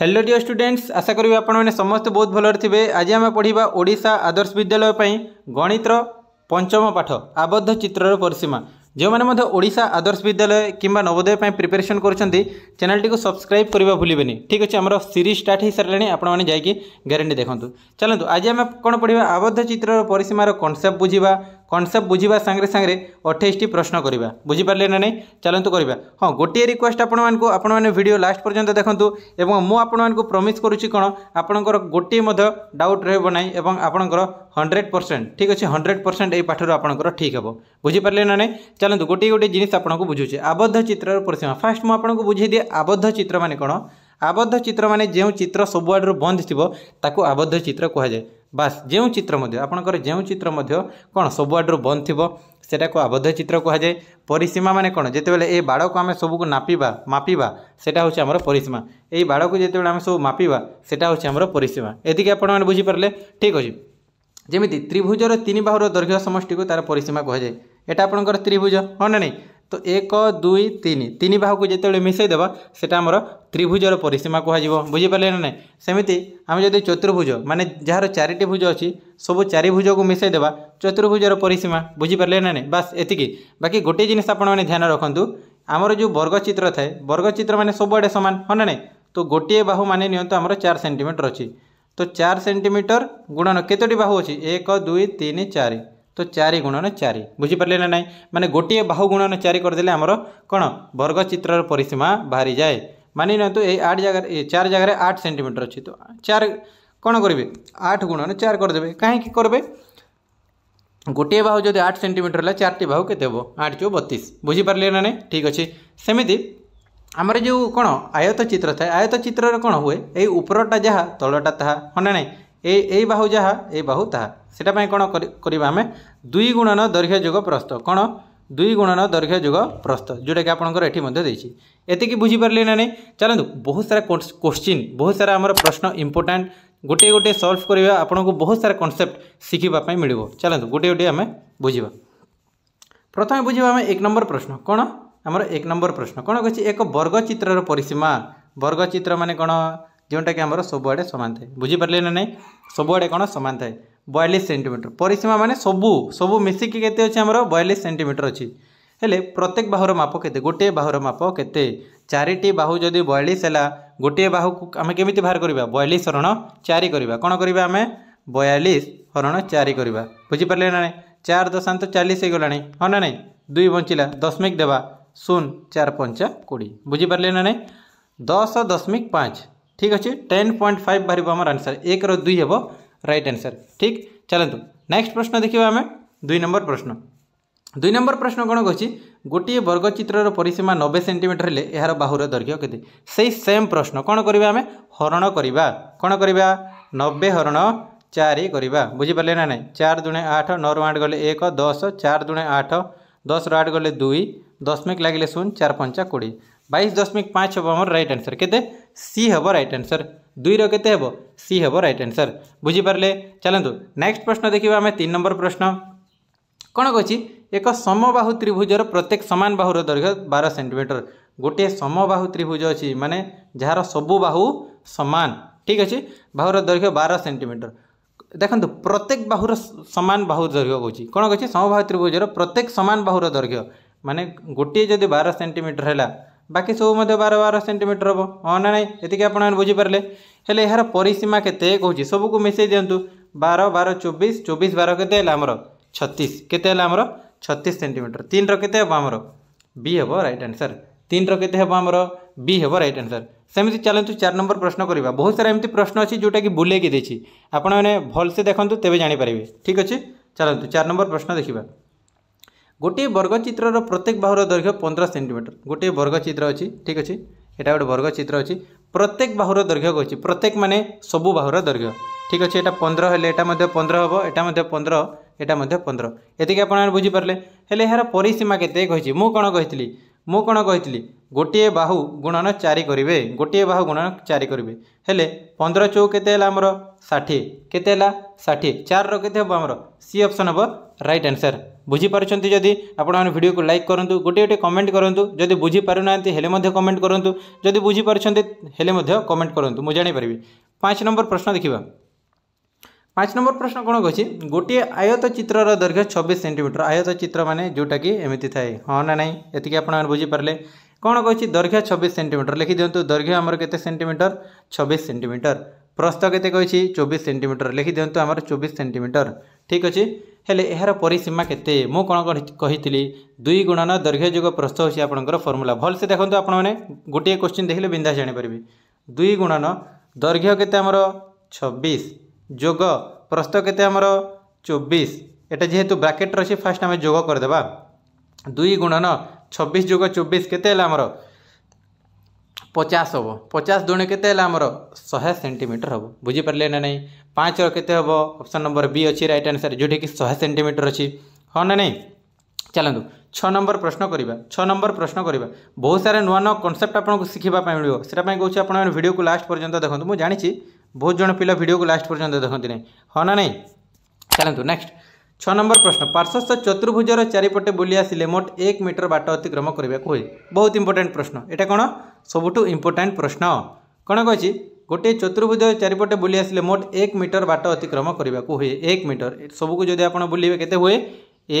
hello deer students ଆଶା କରିବି ଆପଣମାନେ ସମସ୍ତେ ବହୁତ ଭଲରେ ଥିବେ ଆଜି ଆମେ ପଢ଼ିବା ଓଡ଼ିଶା ଆଦର୍ଶ ବିଦ୍ୟାଳୟ ପାଇଁ ଗଣିତର ପଞ୍ଚମ ପାଠ ଆବଦ୍ଧ ଚିତ୍ରର ପରିସୀମା ଯେଉଁମାନେ ମଧ୍ୟ ଓଡ଼ିଶା ଆଦର୍ଶ ବିଦ୍ୟାଳୟ କିମ୍ବା ନବୋଦୟ ପାଇଁ ପ୍ରିପାରେସନ୍ କରୁଛନ୍ତି ଚ୍ୟାନେଲ୍ଟିକୁ ସବସ୍କ୍ରାଇବ୍ କରିବା ଭୁଲିବେନି ଠିକ୍ ଅଛି ଆମର ସିରିଜ୍ ଷ୍ଟାର୍ଟ ହୋଇସାରିଲାଣି ଆପଣମାନେ ଯାଇକି ଗ୍ୟାରେଣ୍ଟି ଦେଖନ୍ତୁ ଚାଲନ୍ତୁ ଆଜି ଆମେ କ'ଣ ପଢ଼ିବା ଆବଦ୍ଧ ଚିତ୍ରର ପରିସୀମାର କନସେପ୍ଟ ବୁଝିବା কনসেপ্ট বুঝবা সাংরে সাংরে অঠেইশটি প্রশ্ন করা বুঝিপারে না নাই চালু করা হ্যাঁ গোটিয়ে রিকোয়েস্ট আপনার আপনার ভিডিও লাস্ট পর্যন্ত দেখুন এবং মু আপনার প্রমিস করুছি কোণ আপনার গোটিয়ে মধ্যে ডাউট রহব না এবং আপনার হন্ড্রেড পরসেন্ট ঠিক আছে হন্ড্রেড পরসেন্ট এই পাঠর আপনার ঠিক হব বুঝিপারে না নাই চালু গোটিয়ে গোটিয়ে জিনিস আপনার বুঝুছে আবদ্ধ চিত্রর পরিসীমা ফার্স্ট মু আপনার বুঝাই দিয়ে আবদ্ধ চিত্র মানে কোণ আবদ্ধ চিত্র মানে যে চিত্র সবুআড়ু বন্ধ থাকবে তাকে আবদ্ধ চিত্র কুহযায় ବାସ୍ ଯେଉଁ ଚିତ୍ର ମଧ୍ୟ ଆପଣଙ୍କର ଯେଉଁ ଚିତ୍ର ମଧ୍ୟ କ'ଣ ସବୁଆଡ଼ରୁ ବନ୍ଦ ଥିବ ସେଟାକୁ ଆବଦ୍ଧ ଚିତ୍ର କୁହାଯାଏ ପରିସୀମା ମାନେ କ'ଣ ଯେତେବେଳେ ଏ ବାଡ଼କୁ ଆମେ ସବୁକୁ ନାପିବା ମାପିବା ସେଟା ହେଉଛି ଆମର ପରିସୀମା ଏଇ ବାଡ଼କୁ ଯେତେବେଳେ ଆମେ ସବୁ ମାପିବା ସେଟା ହେଉଛି ଆମର ପରିସୀମା ଏତିକି ଆପଣମାନେ ବୁଝିପାରିଲେ ଠିକ୍ ଅଛି ଯେମିତି ତ୍ରିଭୁଜର ତିନି ବାହୁର ଦୈର୍ଘ୍ୟ ସମଷ୍ଟିକୁ ତା'ର ପରିସୀମା କୁହାଯାଏ ଏଇଟା ଆପଣଙ୍କର ତ୍ରିଭୁଜ ହଁ ନା ନାହିଁ তো এক দুই তিন তিন বাহুকে যেতবে মিশাইদেব সেটা আমার ত্রিভুজর পরিসীমা কুহযিব বুঝিপারে না না সেমিতি আমি যদি চতুর্ভুজ মানে যার চারিটি ভুজ অছি সবু চারিভুজকে মিশাইদেবা চতুর্ভুজর পরিসীমা বুঝিপারে না না বাস এতিকি বাকি গোটিয়ে জিনিস আপনার ধ্যান রাখতু আমার যে বর্গচিত্র থাকে বর্গচিত্র মানে সবুড়ে সমান হ্যাঁ না তো গোটিয়ে বাহু মানে নিহত আমার চার সেটিমিটর অছি তো চার সেটিমিটর গুণন কতোটি বাহু অছি এক দুই তিন চারি તો ચાରି ગુଣନ ଚାରି ବୁଝିପାରିଲେ ନା ନାହିଁ ମାନେ ଗୋଟିଏ ବାହୁ ଗୁଣନ ଚାରି କରିଦେଲେ ଆମର କ'ଣ ବର୍ଗ ଚିତ୍ରର ପରିସୀମା ବାହାରିଯାଏ ମାନି ନିଅନ୍ତୁ ଏଇ ଆଠ ଜାଗାରେ ଏ ଚାରି ଜାଗାରେ ଆଠ ସେଣ୍ଟିମିଟର ଅଛି ତ ଚାରି କ'ଣ କରିବେ ଆଠ ଗୁଣନ ଚାରି କରିଦେବେ କାହିଁକି କରିବେ ଗୋଟିଏ ବାହୁ ଯଦି ଆଠ ସେଣ୍ଟିମିଟର ହେଲା ଚାରିଟି ବାହୁ କେତେ ହେବ ଆଠ ଚଉ ବତିଶ ବୁଝିପାରିଲେ ନା ନାହିଁ ଠିକ୍ ଅଛି ସେମିତି ଆମର ଯେଉଁ କ'ଣ ଆୟତ ଚିତ୍ର ଥାଏ ଆୟତ ଚିତ୍ରରେ କ'ଣ ହୁଏ ଏଇ ଉପରଟା ଯାହା ତଳଟା ତାହା ହଁ ନା ନାହିଁ ଏଇ ଏଇ ବାହୁ ଯାହା ଏଇ ବାହୁ ତାହା ସେଇଟା ପାଇଁ କ'ଣ କରିବା ଆମେ दुई गुणन दैर्घ्य जुग प्रस्त कौन दुई गुणन दैर्घ्य जुग प्रस्त जोटा कि आपंकर बुझीपारे ना नहीं चलो बहुत सारा क्वेश्चन बहुत सारा आम प्रश्न इंपोर्टाट गोटे गोटे सल्व करवा आपको बहुत सारा कनसेप्ट शिखापी मिल चलो गोटे गोटे आम बुझा प्रथम बुझा एक नंबर प्रश्न कौन आमर एक नंबर प्रश्न कौन कह एक बर्गचित्र परिसीमा बर्गचित्र मान कौन ଯେଉଁଟାକି ଆମର ସବୁଆଡ଼େ ସମାନ ଥାଏ ବୁଝିପାରିଲେ ନା ନାହିଁ ସବୁଆଡ଼େ କ'ଣ ସମାନ ଥାଏ ବୟାଳିଶ ସେଣ୍ଟିମିଟର ପରିସୀମା ମାନେ ସବୁ ସବୁ ମିଶିକି କେତେ ଅଛି ଆମର ବୟାଳିଶ ସେଣ୍ଟିମିଟର ଅଛି ହେଲେ ପ୍ରତ୍ୟେକ ବାହୁର ମାପ କେତେ ଗୋଟିଏ ବାହୁର ମାପ କେତେ ଚାରିଟି ବାହୁ ଯଦି ବୟାଳିଶ ହେଲା ଗୋଟିଏ ବାହୁକୁ ଆମେ କେମିତି ବାହାର କରିବା ବୟାଳିଶ ହରଣ ଚାରି କରିବା କ'ଣ କରିବା ଆମେ ବୟାଳିଶ ହରଣ ଚାରି କରିବା ବୁଝିପାରିଲେ ନା ନାହିଁ ଚାର ଦଶାନ୍ତ ଚାଳିଶ ହେଇଗଲାଣି ହଁ ନା ନାହିଁ ଦୁଇ ବଞ୍ଚିଲା ଦଶମିକ ଦେବା ଶୂନ ଚାର ପଞ୍ଚା କୋଡ଼ିଏ ବୁଝିପାରିଲେ ନା ନାହିଁ ଦଶ ଦଶମିକ ପାଞ୍ଚ ঠিক আছে টেন পয়েন্ট ফাইভ বাহার আমার আনসর একর দুই হব রাইট আনসর ঠিক ଚାଲନ୍ତୁ ନେକ୍ସଟ ପ୍ରଶ୍ନ ଦେଖିବା ଆମେ ଦୁଇ ନମ୍ବର ପ୍ରଶ୍ନ ଦୁଇ ନମ୍ବର ପ୍ରଶ୍ନ କ'ଣ କହୁଛି ଗୋଟିଏ ବର୍ଗଚିତ୍ରର ପରିସୀମା ନବେ ସେଣ୍ଟିମିଟର ହେଲେ ଏହାର ବାହୁର ଦୈର୍ଘ୍ୟ କେତେ ସେଇ ସେମ୍ ପ୍ରଶ୍ନ କ'ଣ କରିବା ଆମେ ହରଣ କରିବା କ'ଣ କରିବା ନବେ ହରଣ ଚାରି କରିବା ବୁଝିପାରିଲେ ନା ନାହିଁ ଚାରି ଦୁଣେ ଆଠ ନଅରୁ ଆଠ ଗଲେ ଏକ ଦଶ ଚାରି ଦୁଣେ ଆଠ ଦଶରୁ ଆଠ ଗଲେ ଦୁଇ ଦଶମିକ ଲାଗିଲେ ଶୂନ ଚାରି ପଞ୍ଚା କୋଡ଼ିଏ बैश दशमिक पाँच हम आम रईट आनसर के सी हे रईट आनसर दुईर रे सी हे रईट आनसर बुझिपारे चलतु नेक्स्ट प्रश्न देखिए आम तीन नंबर प्रश्न कौन कह एक समबाह त्रिभुजर प्रत्येक सामान बाहूर दैर्घ्य बार सेमिटर गोटे समबाह त्रिभुज अच्छी मानने जार सब बाहू सामान ठीक अच्छे बाहूर दैर्घ्य बार सेमिटर देखु प्रत्येक बाहूर सामान बाहू दैर्घ्य कौन कौन कह त्रिभुजर प्रत्येक सामान बाहूर दैर्घ्य मानने गोटे जदि बार सेमिटर है ବାକି ସବୁ ମଧ୍ୟ ବାର ବାର ସେଣ୍ଟିମିଟର ହେବ ହଁ ନା ନାହିଁ ଏତିକି ଆପଣମାନେ ବୁଝିପାରିଲେ ହେଲେ ଏହାର ପରିସୀମା କେତେ କହୁଛି ସବୁକୁ ମିଶାଇ ଦିଅନ୍ତୁ ବାର ବାର ଚବିଶ ଚବିଶ ବାର କେତେ ହେଲା ଆମର ଛତିଶ କେତେ ହେଲା ଆମର ଛତିଶ ସେଣ୍ଟିମିଟର ତିନିର କେତେ ହେବ ଆମର ବି ହେବ ରାଇଟ୍ ଆନ୍ସର୍ ତିନିର କେତେ ହେବ ଆମର ବି ହେବ ରାଇଟ୍ ଆନ୍ସର୍ ସେମିତି ଚାଲନ୍ତୁ ଚାରି ନମ୍ବର ପ୍ରଶ୍ନ କରିବା ବହୁତ ସାରା ଏମିତି ପ୍ରଶ୍ନ ଅଛି ଯେଉଁଟାକି ବୁଲେଇକି ଦେଇଛି ଆପଣମାନେ ଭଲସେ ଦେଖନ୍ତୁ ତେବେ ଜାଣିପାରିବେ ଠିକ୍ ଅଛି ଚାଲନ୍ତୁ ଚାରି ନମ୍ବର ପ୍ରଶ୍ନ ଦେଖିବା ଗୋଟିଏ ବର୍ଗଚିତ୍ରର ପ୍ରତ୍ୟେକ ବାହୁର ଦୈର୍ଘ୍ୟ ପନ୍ଦର ସେଣ୍ଟିମିଟର ଗୋଟିଏ ବର୍ଗଚିତ୍ର ଅଛି ଠିକ୍ ଅଛି ଏଇଟା ଗୋଟେ ବର୍ଗଚିତ୍ର ଅଛି ପ୍ରତ୍ୟେକ ବାହୁର ଦୈର୍ଘ୍ୟ କହିଛି ପ୍ରତ୍ୟେକ ମାନେ ସବୁ ବାହୁର ଦୈର୍ଘ୍ୟ ଠିକ୍ ଅଛି ଏଇଟା ପନ୍ଦର ହେଲେ ଏଇଟା ମଧ୍ୟ ପନ୍ଦର ହେବ ଏଇଟା ମଧ୍ୟ ପନ୍ଦର ଏଇଟା ମଧ୍ୟ ପନ୍ଦର ଏତିକି ଆପଣ ବୁଝିପାରିଲେ ହେଲେ ଏହାର ପରିସୀମା କେତେ କହିଛି ମୁଁ କ'ଣ କହିଥିଲି ମୁଁ କ'ଣ କହିଥିଲି ଗୋଟିଏ ବାହୁ ଗୁଣନ ଚାରି କରିବେ ଗୋଟିଏ ବାହୁ ଗୁଣନ ଚାରି କରିବେ ହେଲେ ପନ୍ଦର ଚଉ କେତେ ହେଲା ଆମର ଷାଠିଏ କେତେ ହେଲା ଷାଠିଏ ଚାରିର କେତେ ହେବ ଆମର ସି ଅପ୍ସନ୍ ହେବ ରାଇଟ୍ ଆନ୍ସର୍ ବୁଝିପାରୁଛନ୍ତି ଯଦି ଆପଣମାନେ ଭିଡ଼ିଓକୁ ଲାଇକ୍ କରନ୍ତୁ ଗୋଟିଏ ଗୋଟିଏ କମେଣ୍ଟ କରନ୍ତୁ ଯଦି ବୁଝିପାରୁନାହାନ୍ତି ହେଲେ ମଧ୍ୟ କମେଣ୍ଟ କରନ୍ତୁ ଯଦି ବୁଝିପାରୁଛନ୍ତି ହେଲେ ମଧ୍ୟ କମେଣ୍ଟ କରନ୍ତୁ ମୁଁ ଜାଣିପାରିବି ପାଞ୍ଚ ନମ୍ବର ପ୍ରଶ୍ନ ଦେଖିବା ପାଞ୍ଚ ନମ୍ବର ପ୍ରଶ୍ନ କ'ଣ କହିଛି ଗୋଟିଏ ଆୟତ ଚିତ୍ରର ଦୈର୍ଘ୍ୟ ଛବିଶ ସେଣ୍ଟିମିଟର ଆୟତ ଚିତ୍ର ମାନେ ଯେଉଁଟାକି ଏମିତି ଥାଏ ହଁ ନା ନାହିଁ ଏତିକି ଆପଣମାନେ ବୁଝିପାରିଲେ କ'ଣ କହିଛି ଦୈର୍ଘ୍ୟ ଛବିଶ ସେଣ୍ଟିମିଟର ଲେଖିଦିଅନ୍ତୁ ଦୈର୍ଘ୍ୟ ଆମର କେତେ ସେଣ୍ଟିମିଟର ଛବିଶ ସେଣ୍ଟିମିଟର ପ୍ରସ୍ଥ କେତେ କହିଛି ଚବିଶ ସେଣ୍ଟିମିଟର ଲେଖିଦିଅନ୍ତୁ ଆମର ଚବିଶ ସେଣ୍ଟିମିଟର ଠିକ୍ ଅଛି ହେଲେ ଏହାର ପରିସୀମା କେତେ ମୁଁ କ'ଣ କହିଥିଲି ଦୁଇ ଗୁଣନ ଦୈର୍ଘ୍ୟ ଯୁଗ ପ୍ରସ୍ତ ହେଉଛି ଆପଣଙ୍କର ଫର୍ମୁଲା ଭଲସେ ଦେଖନ୍ତୁ ଆପଣମାନେ ଗୋଟିଏ କ୍ୱେଶ୍ଚିନ୍ ଦେଖିଲେ ବିନ୍ଧା ଜାଣିପାରିବି ଦୁଇ ଗୁଣନ ଦୈର୍ଘ୍ୟ କେତେ ଆମର ଛବିଶ ଯୋଗ ପ୍ରସ୍ତ କେତେ ଆମର ଚବିଶ ଏଇଟା ଯେହେତୁ ବ୍ରାକେଟ୍ ରହିଛି ଫାଷ୍ଟ ଆମେ ଯୋଗ କରିଦେବା ଦୁଇ ଗୁଣନ ଛବିଶ ଯୋଗ ଚବିଶ କେତେ ହେଲା ଆମର पचास हे पचास दुणे के शहे सेमिटर हे बुझीपारे ना नहीं पाँच रेते अप्सन नंबर बी अच्छी रईट आनसर जोटी कि शहे सेमिटर अच्छी हाँ ना ना चलो छः नंबर प्रश्न करवा छः नंबर प्रश्न करवा बहुत सारे नुआ नुआ कनसेप्ट आपको शिखापी मिले से कहे आपड को लास्ट पर्यटन देखते मुझे जानी बहुत जन पिला भिड को लास्ट पर्यटन देखती ना हाँ ना ना चलो नेक्स्ट ছ নম্বর প্রশ্ন পার্শ্বস্থ চতুর্ভুজর চারিপটে বুলি আসলে মোট এক মিটর বাট অতিক্রম করা হুয়ে বহুত ইম্পর্টাট প্রশ্ন এটা কোণ সবুঠু ইম্পর্টাট প্রশ্ন কোণ কী গোটিয়ে চতুর্ভুজ চারিপটে বুলি আসলে মোট এক মিটর বাট অতিক্রম করা হুয়ে এক মিটর সবুক যদি আপনার বুলবে কেতে হুয়ে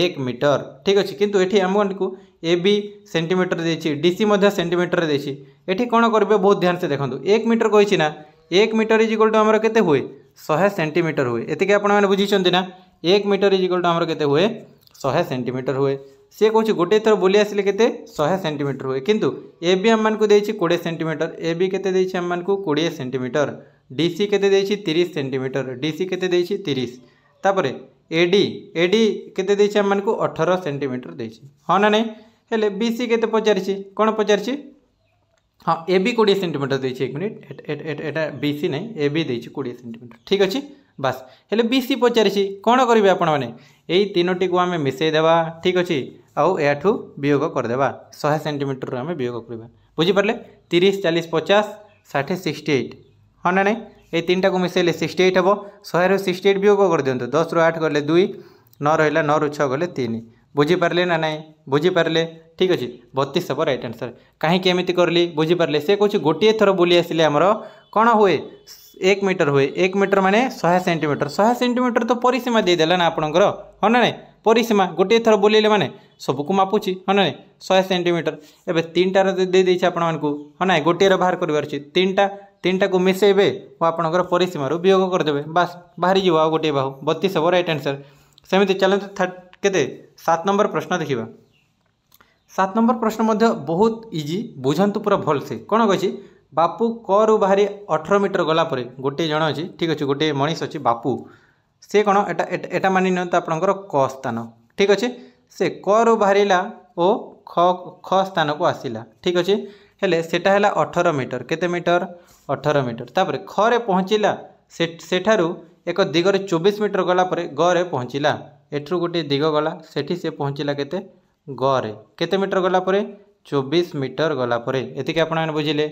এক মিটর ঠিক আছে কিন্তু এটি আমাকে এ বি সেটিমিটর দিয়েছি ডিসি মধ্যে সেটিমিটর দিয়েছি এটি কোণ করবে বহু ধ্যানসে দেখুন এক মিটর কইছি না এক মিটর ইজ ইকোল টু আমার কেতে হুয়ে শহে সেটিমিটর হুয়ে এটিকে আপনার বুঝিছেন না एक मीटर इज इक्वल टू आम के हुए शहे सेमिटर हुए सी कौन गोटे थर बुली आसे के शहे सेमिटर हुए कितु ए भी आम मानक कोड़े सेमिटर ए भी के आम मानक कोड़े सेमिटर डीसी सी के तीस सेमिटर डी के तीस तापर एडी एडी के आम मानक अठर सेमिटर दे हाँ ना नहीं बी सी के पचार कौन पचार हाँ ए भी कोड़े सेमिटर देख मिनिटा बी सी नहीं ए भी दे कोड़े सेमिटर ठीक अच्छे ବାସ୍ ହେଲେ ବି ସି ପଚାରିଛି କ'ଣ କରିବେ ଆପଣମାନେ ଏଇ ତିନୋଟିକୁ ଆମେ ମିଶାଇ ଦେବା ଠିକ୍ ଅଛି ଆଉ ଏହାଠୁ ବିୟୋଗ କରିଦେବା ଶହେ ସେଣ୍ଟିମିଟରରୁ ଆମେ ବିୟୋଗ କରିବା ବୁଝିପାରିଲେ ତିରିଶ ଚାଳିଶ ପଚାଶ ଷାଠିଏ ସିକ୍ସଟି ଏଇଟ୍ ହଁ ନା ନାହିଁ ଏଇ ତିନିଟାକୁ ମିଶାଇଲେ ସିକ୍ସଟି ଏଇଟ୍ ହେବ ଶହେରୁ ସିକ୍ସଟି ଏଇଟ୍ ବିୟୋଗ କରିଦିଅନ୍ତୁ ଦଶରୁ ଆଠ ଗଲେ ଦୁଇ ନଅ ରହିଲା ନଅରୁ ଛଅ ଗଲେ ତିନି ବୁଝିପାରିଲେ ନା ନାହିଁ ବୁଝିପାରିଲେ ଠିକ୍ ଅଛି ବତିଶ ହେବ ରାଇଟ୍ ଆନ୍ସର୍ କାହିଁକି ଏମିତି କରିଲି ବୁଝିପାରିଲେ ସେ କହୁଛି ଗୋଟିଏ ଥର ବୁଲି ଆସିଲେ ଆମର କ'ଣ ହୁଏ एक मीटर हुए एक मीटर मैंने शहे सेन्टीमिटर शहे सेन्टीमिटर तो परिसीमा देदेला ना आपणकर हाँ ना ना परिसीमा गोटे थर बोल मैंने सबको मापुची हाँ ना शहे सेन्टीमिटर एवं तीन टार दे आपको हाँ ना गोटे बाहर कर तीन टा तीन मिसेबे और आपंकर परिसीमार वियोग करदे बास बाहरी जाओ आ गोटे बाहू बतीस हम रईट आनसर सेमती चलते थर्ड के सात नंबर प्रश्न देखा सात नंबर प्रश्न बहुत इजी बुझातु पूरा भलसे कौन कह ବାପୁ କରୁ ବାହାରି ଅଠର ମିଟର ଗଲା ପରେ ଗୋଟିଏ ଜଣ ଅଛି ଠିକ୍ ଅଛି ଗୋଟିଏ ମଣିଷ ଅଛି ବାପୁ ସେ କ'ଣ ଏଟା ଏଟା ମାନି ନିଅନ୍ତୁ ଆପଣଙ୍କର କ ସ୍ଥାନ ଠିକ୍ ଅଛି ସେ କରୁ ବାହାରିଲା ଓ ଖ ଖ ସ୍ଥାନକୁ ଆସିଲା ଠିକ୍ ଅଛି ହେଲେ ସେଇଟା ହେଲା ଅଠର ମିଟର କେତେ ମିଟର ଅଠର ମିଟର ତାପରେ ଖରେ ପହଞ୍ଚିଲା ସେ ସେଠାରୁ ଏକ ଦିଗରେ ଚବିଶ ମିଟର ଗଲା ପରେ ଗରେ ପହଞ୍ଚିଲା ଏଠାରୁ ଗୋଟିଏ ଦିଗ ଗଲା ସେଠି ସେ ପହଞ୍ଚିଲା କେତେ ଗରେ କେତେ ମିଟର ଗଲା ପରେ ଚବିଶ ମିଟର ଗଲା ପରେ ଏତିକି ଆପଣମାନେ ବୁଝିଲେ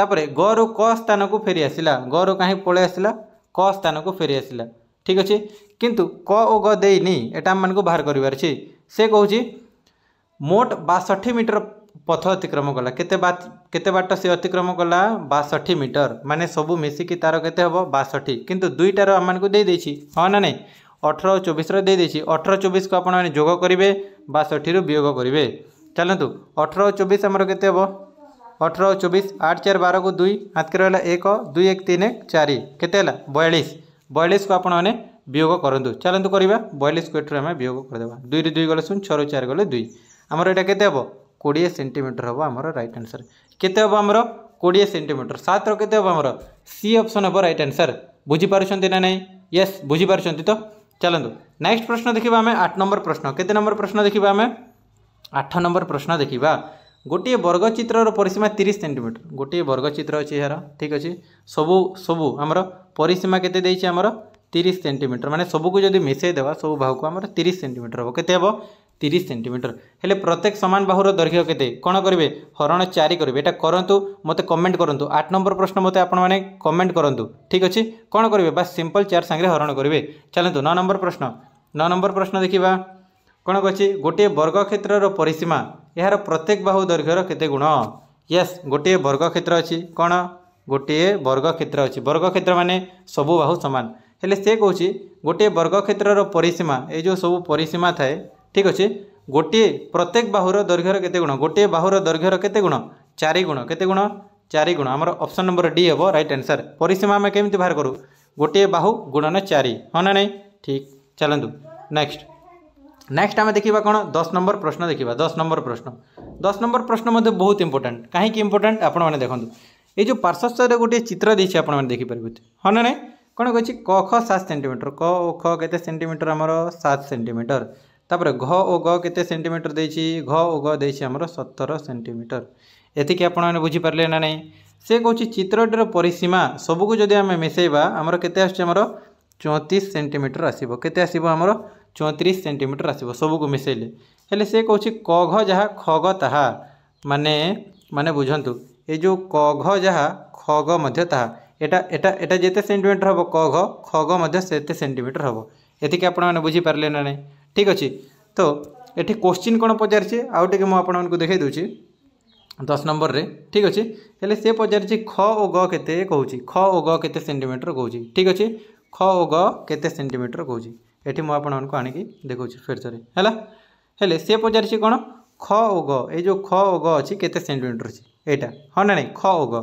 ତାପରେ ଗରୁ କ ସ୍ଥାନକୁ ଫେରି ଆସିଲା ଗରୁ କାହିଁ ପଳେଇ ଆସିଲା କ ସ୍ଥାନକୁ ଫେରି ଆସିଲା ଠିକ୍ ଅଛି କିନ୍ତୁ କ ଓ ଗ ଦେଇନି ଏଇଟା ଆମମାନଙ୍କୁ ବାହାର କରିବାର ଅଛି ସେ କହୁଛି ମୋଟ ବାଷଠି ମିଟର ପଥ ଅତିକ୍ରମ କଲା କେତେ ବା କେତେ ବାଟ ସେ ଅତିକ୍ରମ କଲା ବାଷଠି ମିଟର ମାନେ ସବୁ ମିଶିକି ତାର କେତେ ହେବ ବାଷଠି କିନ୍ତୁ ଦୁଇଟାର ଆମମାନଙ୍କୁ ଦେଇଦେଇଛି ହଁ ନା ନାହିଁ ଅଠର ଚବିଶର ଦେଇଦେଇଛି ଅଠର ଚବିଶକୁ ଆପଣମାନେ ଯୋଗ କରିବେ ବାଷଠିରୁ ବିୟୋଗ କରିବେ ଚାଲନ୍ତୁ ଅଠର ଚବିଶ ଆମର କେତେ ହେବ अठर चौबीस आठ चार बार को दुई आज के रहा एक दुई एक तीन एक चार के बयालीस बयालीस को आपयोग करूँ चलत करवा बयालीस को यूर आम वियोग करदे दुई दुई गले शून छु चार गले दुई आमर यहाँ के कोड़े सेमिटर हम आम रईट आनसर केत आमर कोड़े सेमिटर सतर के सी अप्सन हम रईट आनसर बुझिपार ना ये बुझिपार तो चलो नेक्स्ट प्रश्न देखा आम आठ नंबर प्रश्न केत नंबर प्रश्न देखा आम आठ नंबर प्रश्न देखा ଗୋଟିଏ ବର୍ଗଚିତ୍ରର ପରିସୀମା ତିରିଶ ସେଣ୍ଟିମିଟର ଗୋଟିଏ ବର୍ଗଚିତ୍ର ଅଛି ଏହାର ଠିକ୍ ଅଛି ସବୁ ସବୁ ଆମର ପରିସୀମା କେତେ ଦେଇଛି ଆମର ତିରିଶ ସେଣ୍ଟିମିଟର ମାନେ ସବୁକୁ ଯଦି ମିଶାଇଦେବା ସବୁ ବାହୁକୁ ଆମର ତିରିଶ ସେଣ୍ଟିମିଟର ହେବ କେତେ ହେବ ତିରିଶ ସେଣ୍ଟିମିଟର ହେଲେ ପ୍ରତ୍ୟେକ ସମାନ ବାହୁର ଦୈର୍ଘ୍ୟ କେତେ କ'ଣ କରିବେ ହରଣ ଚାରି କରିବେ ଏଇଟା କରନ୍ତୁ ମୋତେ କମେଣ୍ଟ କରନ୍ତୁ ଆଠ ନମ୍ବର ପ୍ରଶ୍ନ ମୋତେ ଆପଣମାନେ କମେଣ୍ଟ କରନ୍ତୁ ଠିକ୍ ଅଛି କ'ଣ କରିବେ ବାସ୍ ସିମ୍ପଲ ଚାର ସାଙ୍ଗରେ ହରଣ କରିବେ ଚାଲନ୍ତୁ ନଅ ନମ୍ବର ପ୍ରଶ୍ନ ନଅ ନମ୍ବର ପ୍ରଶ୍ନ ଦେଖିବା କ'ଣ କହୁଛି ଗୋଟିଏ ବର୍ଗକ୍ଷେତ୍ରର ପରିସୀମା यार प्रत्येक बाहु दैर्घ्यर के गुण यस गोटे वर्ग क्षेत्र अच्छी कौन गोटे वर्ग क्षेत्र अच्छी वर्ग क्षेत्र मानने सबू बाहू सामान हेल्ले से कौच गोटे वर्ग क्षेत्र परिसीमा ये जो सब परिसीमा थाए ठीक अच्छे गोटे प्रत्येक बाहूर दैर्घ्यर के गुण गोटे बाहुर दैर्घ्यर के गुण चारि गुण के गुण चारि गुण आमर अप्सन नंबर डी हे रईट आनसर परिसीमा आम कमी बाहर करूँ गोटे बाहू गुणन चारि हाँ ना नहीं ठीक चलतु नेक्स्ट ନେକ୍ସଟ ଆମେ ଦେଖିବା କ'ଣ ଦଶ ନମ୍ବର ପ୍ରଶ୍ନ ଦେଖିବା ଦଶ ନମ୍ବର ପ୍ରଶ୍ନ ଦଶ ନମ୍ବର ପ୍ରଶ୍ନ ମଧ୍ୟ ବହୁତ ଇମ୍ପୋର୍ଟାଣ୍ଟ କାହିଁକି ଇମ୍ପୋର୍ଟାଣ୍ଟ ଆପଣମାନେ ଦେଖନ୍ତୁ ଏଇ ଯେଉଁ ପାର୍ଶ୍ୱସ୍ଥରେ ଗୋଟିଏ ଚିତ୍ର ଦେଇଛି ଆପଣମାନେ ଦେଖିପାରିବେ ହଁ ନା ନାହିଁ କ'ଣ କହିଛି କ ଖ ସାତ ସେଣ୍ଟିମିଟର କ ଓ ଖ କେତେ ସେଣ୍ଟିମିଟର ଆମର ସାତ ସେଣ୍ଟିମିଟର ତାପରେ ଘ ଓ ଗ କେତେ ସେଣ୍ଟିମିଟର ଦେଇଛି ଘ ଓ ଗ ଦେଇଛି ଆମର ସତର ସେଣ୍ଟିମିଟର ଏତିକି ଆପଣମାନେ ବୁଝିପାରିଲେ ନା ନାହିଁ ସେ କହୁଛି ଚିତ୍ରଟିର ପରିସୀମା ସବୁକୁ ଯଦି ଆମେ ମିଶାଇବା ଆମର କେତେ ଆସୁଛି ଆମର ଚଉତିଶ ସେଣ୍ଟିମିଟର ଆସିବ କେତେ ଆସିବ ଆମର चौतीस सेन्टीमिटर आसो सबको मिसेले हेले से कौन कघ जहाँ खग ता मान मान बुझु यो कघ जहाँ खग मैं जिते सेमिटर हे कघ खग मैं सेमिटर हम ये आपने बुझीपारे ना नहीं ठीक अच्छे तो ये क्वेश्चन कौन पचारे आउ टे मुझे देखे दूसरे दस नंबर रे ठीक अच्छे हेल्ले से पचार ख ओ ग के कह ख ओ गेमिटर कौच ठीक अच्छे ख ओ सेमिटर कौच ଏଠି ମୁଁ ଆପଣମାନଙ୍କୁ ଆଣିକି ଦେଖାଉଛି ଫେରଥରେ ହେଲା ହେଲେ ସେ ପଚାରିଛି କ'ଣ ଖ ଓ ଗ ଏଇ ଯେଉଁ ଖ ଓ ଗ ଅଛି କେତେ ସେଣ୍ଟିମିଟର ଅଛି ଏଇଟା ହଁ ନା ନାହିଁ ଖ ଓ ଗ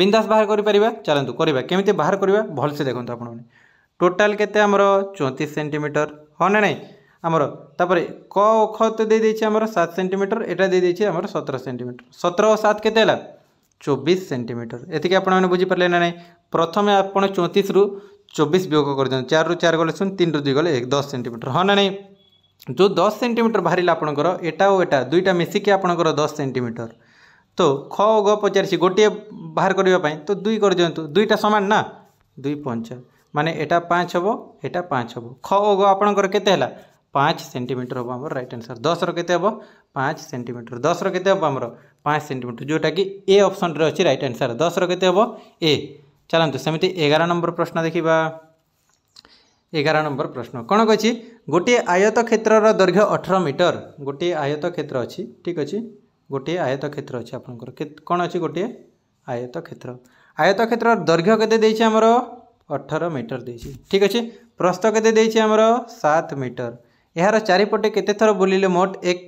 ବିନ୍ଦାସ ବାହାର କରିପାରିବା ଚାଲନ୍ତୁ କରିବା କେମିତି ବାହାର କରିବା ଭଲସେ ଦେଖନ୍ତୁ ଆପଣମାନେ ଟୋଟାଲ୍ କେତେ ଆମର ଚଉତିଶ ସେଣ୍ଟିମିଟର ହଁ ନା ନାହିଁ ଆମର ତାପରେ କ ଓ ଖ ତ ଦେଇଦେଇଛି ଆମର ସାତ ସେଣ୍ଟିମିଟର ଏଇଟା ଦେଇଦେଇଛି ଆମର ସତର ସେଣ୍ଟିମିଟର ସତର ଓ ସାତ କେତେ ହେଲା ଚବିଶ ସେଣ୍ଟିମିଟର ଏତିକି ଆପଣମାନେ ବୁଝିପାରିଲେ ନା ନାହିଁ ପ୍ରଥମେ ଆପଣ ଚଉତିଶରୁ चौबीस वियोग कर दिखाँ चारु चार गले शून्य तीन रु दुई गले एक दस सेमिटर हाँ ना नहीं जो दस सेमिटर बाहर आपंकर एटा और एटा दुईटा मिसिकी आपंकर दस सेमिटर तो ख ग पचार गोटे बाहर करने तो दुई कर दिंतु दुईटा सामान ना दुई पंच माने एटा पाँच हम एटा पाँच हम ख ग आपंकर के पाँच सेन्टीमिटर हम आम रईट आनसर दस रेत हम पाँच सेन्टीमिटर दस रेत हम आमर पाँच सेन्टीमिटर जोटा कि ए अप्सन अच्छी रईट आनसर दस रेत हम ए ଚାଲନ୍ତୁ ସେମିତି ଏଗାର ନମ୍ବର ପ୍ରଶ୍ନ ଦେଖିବା ଏଗାର ନମ୍ବର ପ୍ରଶ୍ନ କ'ଣ କହିଛି ଗୋଟିଏ ଆୟତ କ୍ଷେତ୍ରର ଦୈର୍ଘ୍ୟ ଅଠର ମିଟର ଗୋଟିଏ ଆୟତ କ୍ଷେତ୍ର ଅଛି ଠିକ୍ ଅଛି ଗୋଟିଏ ଆୟତ କ୍ଷେତ୍ର ଅଛି ଆପଣଙ୍କର କ'ଣ ଅଛି ଗୋଟିଏ ଆୟତ କ୍ଷେତ୍ର ଆୟତ କ୍ଷେତ୍ରର ଦୈର୍ଘ୍ୟ କେତେ ଦେଇଛି ଆମର ଅଠର ମିଟର ଦେଇଛି ଠିକ୍ ଅଛି ପ୍ରସ୍ତ କେତେ ଦେଇଛି ଆମର ସାତ ମିଟର ଏହାର ଚାରିପଟେ କେତେ ଥର ବୁଲିଲେ ମୋଟ ଏକ